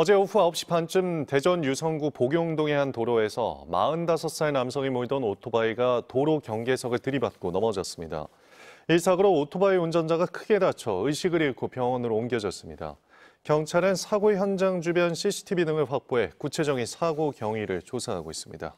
어제 오후 9시 반쯤 대전 유성구 복용동의 한 도로에서 45살 남성이 몰던 오토바이가 도로 경계석을 들이받고 넘어졌습니다. 이 사고로 오토바이 운전자가 크게 다쳐 의식을 잃고 병원으로 옮겨졌습니다. 경찰은 사고 현장 주변 CCTV 등을 확보해 구체적인 사고 경위를 조사하고 있습니다.